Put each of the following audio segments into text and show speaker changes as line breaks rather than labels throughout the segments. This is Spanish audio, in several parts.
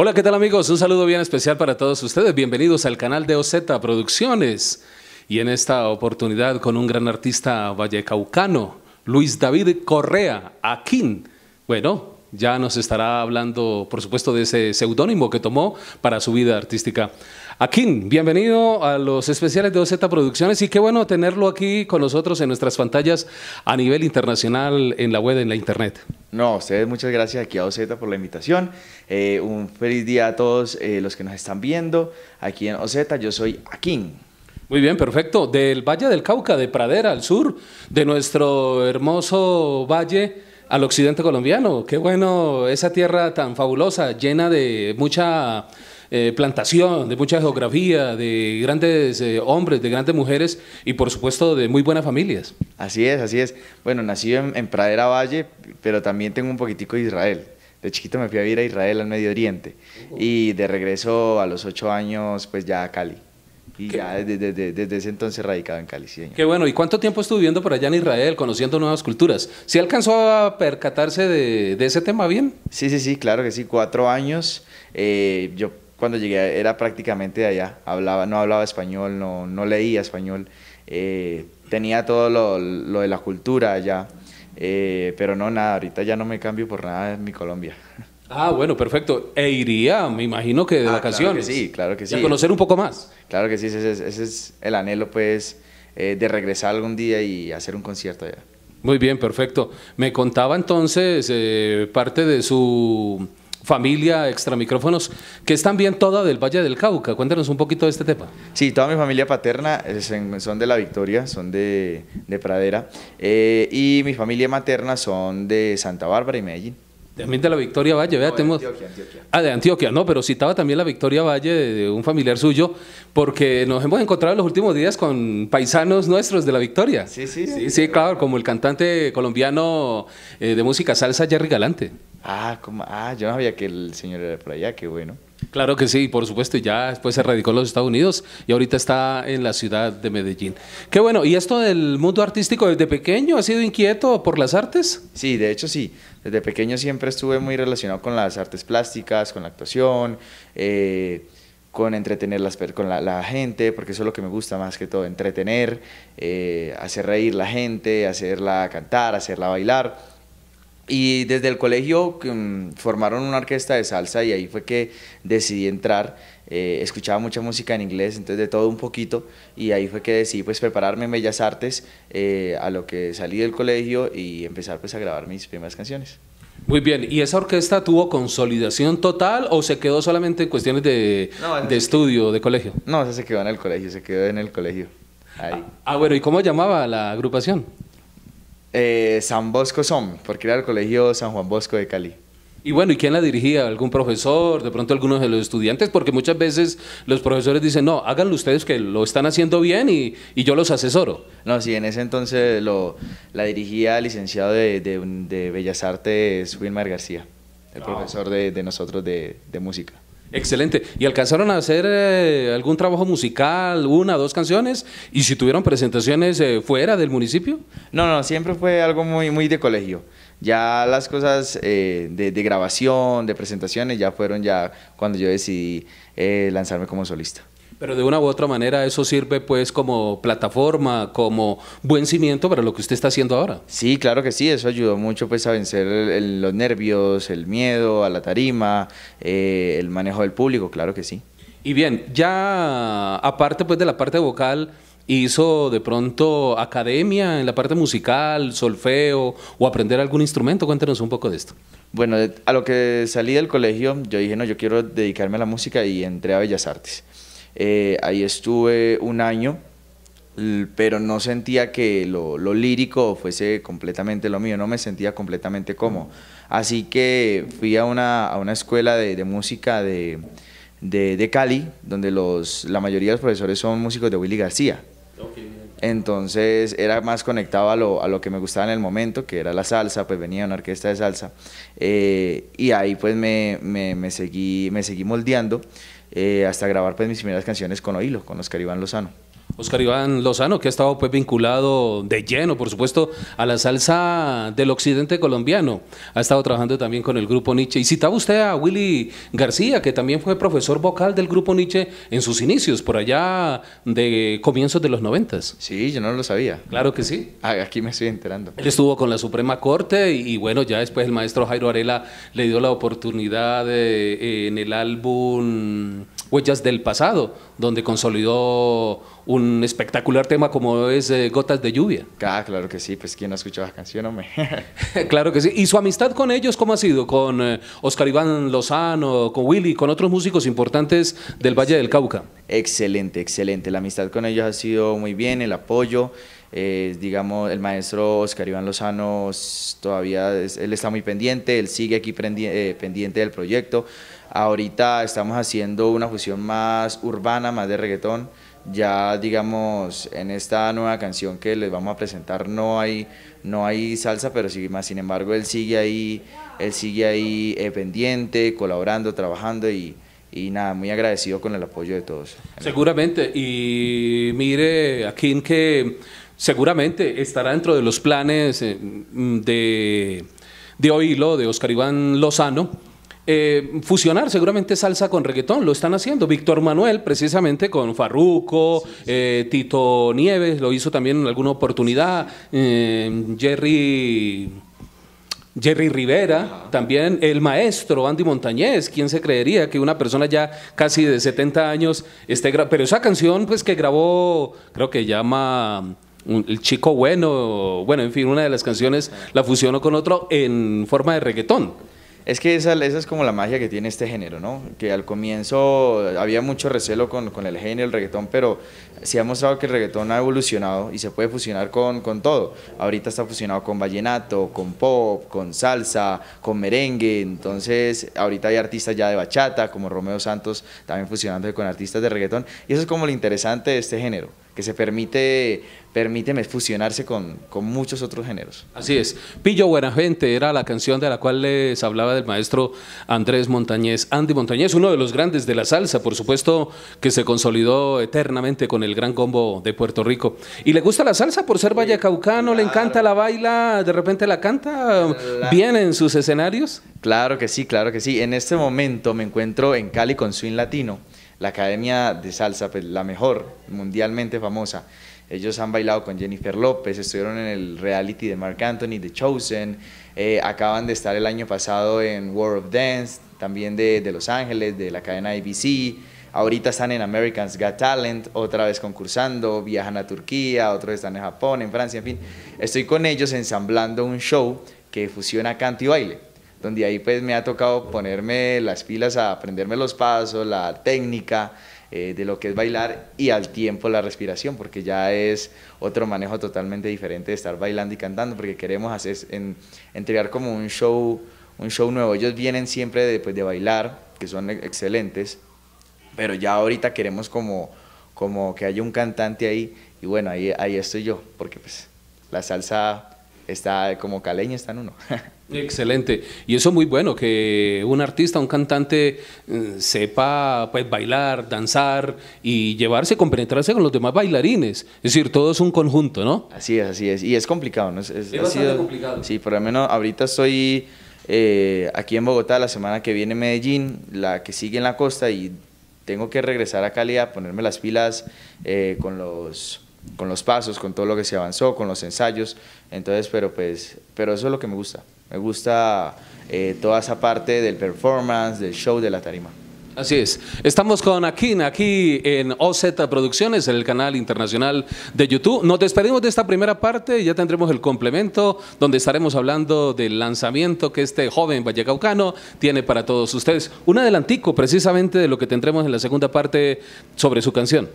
Hola, ¿qué tal amigos? Un saludo bien especial para todos ustedes. Bienvenidos al canal de OZ Producciones. Y en esta oportunidad con un gran artista vallecaucano, Luis David Correa, Aquín. Bueno, ya nos estará hablando, por supuesto, de ese seudónimo que tomó para su vida artística. Aquín, bienvenido a los especiales de OZ Producciones y qué bueno tenerlo aquí con nosotros en nuestras pantallas a nivel internacional en la web, en la internet.
No, a ustedes muchas gracias aquí a Oceta por la invitación. Eh, un feliz día a todos eh, los que nos están viendo. Aquí en Oceta.
yo soy Akin. Muy bien, perfecto. Del Valle del Cauca, de Pradera al sur, de nuestro hermoso valle al occidente colombiano. Qué bueno esa tierra tan fabulosa, llena de mucha eh, plantación, de mucha geografía, de grandes eh, hombres, de grandes mujeres y por supuesto de muy buenas familias. Así es,
así es. Bueno, nací en, Pradera Valle, pero también tengo un poquitico de Israel. De chiquito me fui a vivir a Israel, al Medio Oriente, y de regreso a los ocho años, pues ya a Cali. Y ya desde, ese entonces radicado en Cali. Sí,
Qué bueno. ¿Y cuánto tiempo estuvo viviendo por allá en Israel, conociendo nuevas culturas? ¿Se alcanzó a percatarse de, ese tema bien? Sí, sí, sí,
claro que sí. Cuatro años. Eh, yo cuando llegué era prácticamente allá, hablaba, no hablaba español, no, no leía español, eh, tenía todo lo, de la cultura allá, eh, pero no nada, ahorita ya no me cambio por nada en mi Colombia.
Ah, bueno, perfecto. E iría, me imagino que de vacaciones. Ah, claro que sí, claro que sí. Y a conocer un
poco más. Claro que sí, ese, es el anhelo, pues, eh, de regresar algún día y hacer un concierto
allá. Muy bien, perfecto. Me contaba entonces parte de su familia extra micrófonos, que están bien toda del Valle del Cauca. Cuéntanos un poquito de este tema. Sí, toda mi familia paterna son de La Victoria, son de, de Pradera,
eh, y mi familia materna son de Santa Bárbara y Medellín.
También de la Victoria Valle, vea, no, Antioquia, Antioquia. Ah, de Antioquia, no, pero citaba también la Victoria Valle de, un familiar suyo, porque nos hemos encontrado en los últimos días con paisanos nuestros de la Victoria. Sí, sí. Sí, sí, claro, como el cantante colombiano eh, de música salsa, Jerry Galante. Ah, como, ah, yo no sabía que el señor era por allá, qué bueno. Claro que sí, por supuesto, y ya después se radicó en los Estados Unidos y ahorita está en la ciudad de Medellín. Qué bueno, ¿y esto del mundo artístico desde pequeño ha sido inquieto por las artes? Sí, de hecho sí, desde pequeño siempre estuve muy relacionado con
las artes plásticas, con la actuación, eh, con entretener con la, gente, porque eso es lo que me gusta más que todo, entretener, eh, hacer reír la gente, hacerla cantar, hacerla bailar. Y desde el colegio mm, formaron una orquesta de salsa y ahí fue que decidí entrar. Eh, escuchaba mucha música en inglés, entonces de todo un poquito, y ahí fue que decidí pues prepararme en Bellas Artes eh, a lo que salí del colegio y empezar pues a grabar mis primeras canciones.
Muy bien, ¿y esa orquesta tuvo consolidación total o se quedó solamente en cuestiones de, de estudio, de colegio?
No, se quedó en el colegio, se quedó en el colegio.
Ahí. ah, ah bueno, ¿y cómo llamaba la agrupación? Eh, San Bosco Som, porque era el colegio San Juan Bosco de Cali. Y bueno, ¿y quién la dirigía? ¿Algún profesor? ¿De pronto algunos de los estudiantes? Porque muchas veces los profesores dicen, no, háganlo ustedes que lo están haciendo bien y, yo los asesoro. No, sí, en ese entonces lo,
la dirigía el licenciado de, Bellas Artes, Wilmar García, el ah. profesor de nosotros de música.
Excelente. ¿Y alcanzaron a hacer eh, algún trabajo musical, una, dos canciones? ¿Y si tuvieron presentaciones eh, fuera del municipio? No, no, siempre fue algo muy, muy de colegio. Ya las cosas eh, de, de, grabación,
de presentaciones, ya fueron ya cuando yo decidí lanzarme como solista.
Pero de una u otra manera eso sirve pues como plataforma, como buen cimiento para lo que usted está haciendo ahora. Sí, claro que sí, eso ayudó mucho pues a vencer
los nervios, el miedo a la tarima, eh, el manejo del público, claro que sí.
Y bien, ya aparte pues de la parte vocal, hizo de pronto academia en la parte musical, solfeo o aprender algún instrumento? Cuéntenos un poco de esto. Bueno, a lo que
salí del colegio, yo dije, no, yo quiero dedicarme a la música y entré a Bellas Artes. Eh, ahí estuve un año, pero no sentía que lo, lírico fuese completamente lo mío, no me sentía completamente cómodo. Así que fui a una, a una escuela de, música de, Cali, donde la mayoría de los profesores son músicos de Willy García. Entonces era más conectado a lo, que me gustaba en el momento, que era la salsa, pues venía una orquesta de salsa. Eh, y ahí pues me, seguí, me seguí moldeando. Eh, hasta grabar pues mis primeras canciones con Oilo, con Oscar Iván Lozano.
Oscar Iván Lozano, que ha estado pues vinculado de lleno, por supuesto, a la salsa del occidente colombiano. Ha estado trabajando también con el grupo Nietzsche. Y citaba usted a Willy García, que también fue profesor vocal del grupo Nietzsche en sus inicios, por allá de comienzos de los noventas. Sí, yo no lo sabía. Claro que sí. Ah, aquí me estoy enterando. Él estuvo con la Suprema Corte y, bueno, ya después el maestro Jairo Arela le dio la oportunidad eh, en el álbum Huellas del Pasado, donde consolidó un espectacular tema como es eh, Gotas de Lluvia. Ah, claro que sí, pues quien no ha escuchado la canción, hombre. claro que sí. ¿Y su amistad con ellos cómo ha sido? ¿Con eh, Oscar Iván Lozano, con Willy, con otros músicos importantes del Valle del Cauca? Excelente,
excelente. La amistad con ellos ha sido muy bien, el apoyo. Eh, digamos, el maestro Oscar Iván Lozano todavía, él está muy pendiente, él sigue aquí pendiente, pendiente del proyecto. Ahorita estamos haciendo una fusión más urbana, más de reggaetón, ya digamos en esta nueva canción que les vamos a presentar no hay no hay salsa pero sí más sin embargo él sigue ahí él sigue ahí eh, pendiente colaborando trabajando y, nada, muy agradecido con el apoyo de todos.
Seguramente, y mire, en que seguramente estará dentro de los planes eh, de, de Oilo, de Oscar Iván Lozano, eh, fusionar seguramente salsa con reggaetón, lo están haciendo. Víctor Manuel, precisamente con Farruco, eh, Tito Nieves, lo hizo también en alguna oportunidad, eh, Jerry... Jerry Rivera, también el maestro Andy Montañez, ¿quién se creería que una persona ya casi de 70 años esté pero esa canción pues que grabó, creo que llama mm, el chico bueno, bueno, en fin, una de las canciones la fusionó con otro en forma de reggaetón. Es que esa, esa, es
como la magia que tiene este género, ¿no? Que al comienzo había mucho recelo con, el género, el reggaetón, pero se ha mostrado que el reggaetón ha evolucionado y se puede fusionar con, con, todo. Ahorita está fusionado con vallenato, con pop, con salsa, con merengue. Entonces, ahorita hay artistas ya de bachata, como Romeo Santos, también fusionándose con artistas de reggaetón. Y eso es como lo interesante de este género que se permite, permite fusionarse con, muchos otros
géneros. Así es. Pillo Buena Gente era la canción de la cual les hablaba del maestro Andrés Montañez. Andy Montañez, uno de los grandes de la salsa, por supuesto, que se consolidó eternamente con el gran combo de Puerto Rico. ¿Y le gusta la salsa por ser vallecaucano? ¿Le encanta la baila? ¿De repente la canta? ¿Bien en sus escenarios? Claro que sí, claro que sí.
En este momento me encuentro en Cali con Swing Latino la academia de salsa, pues, la mejor, mundialmente famosa. Ellos han bailado con Jennifer López, estuvieron en el reality de Mark Anthony, The Chosen, eh, acaban de estar el año pasado en World of Dance, también de, de Los Ángeles, de la cadena ABC. Ahorita están en Americans Got Talent, otra vez concursando, viajan a Turquía, otros están en Japón, en Francia, en fin. Estoy con ellos ensamblando un show que fusiona canto y baile donde ahí pues me ha tocado ponerme las pilas a aprenderme los pasos, la técnica eh, de lo que es bailar y al tiempo la respiración, porque ya es otro manejo totalmente diferente de estar bailando y cantando, porque queremos hacer, en, entregar como un show, un show nuevo. Ellos vienen siempre después de bailar, que son e, excelentes, pero ya ahorita queremos como, como que haya un cantante ahí y bueno, ahí, ahí estoy yo, porque pues la salsa
está como caleña, está en uno. Excelente. Y eso es muy bueno, que un artista, un cantante eh, sepa pues, bailar, danzar y llevarse, compenetrarse con los demás bailarines. Es decir, todo es un conjunto, ¿no? Así es, así es. Y es complicado, ¿no? Es,
complicado. Sí, por lo menos ahorita estoy eh, aquí en Bogotá, la semana que viene en Medellín, la que sigue en la costa y tengo que regresar a Cali a ponerme las pilas eh, con los con los pasos, con todo lo que se avanzó, con los ensayos. Entonces, pero pues, pero eso es lo que me gusta. Me gusta eh, toda esa parte del performance,
del show, de la tarima. Así es. Estamos con Akin aquí en OZ Producciones, en el canal internacional de YouTube. Nos despedimos de esta primera parte, y ya tendremos el complemento donde estaremos hablando del lanzamiento que este joven vallecaucano tiene para todos ustedes. Un adelantico precisamente de lo que tendremos en la segunda parte sobre su canción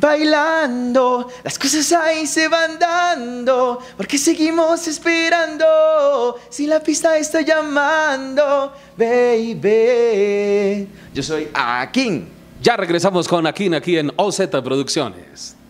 bailando, las cosas ahí se van dando, porque seguimos esperando, si la pista está llamando, baby.
Yo soy Akin. Ya regresamos con Akin aquí en OZ Producciones.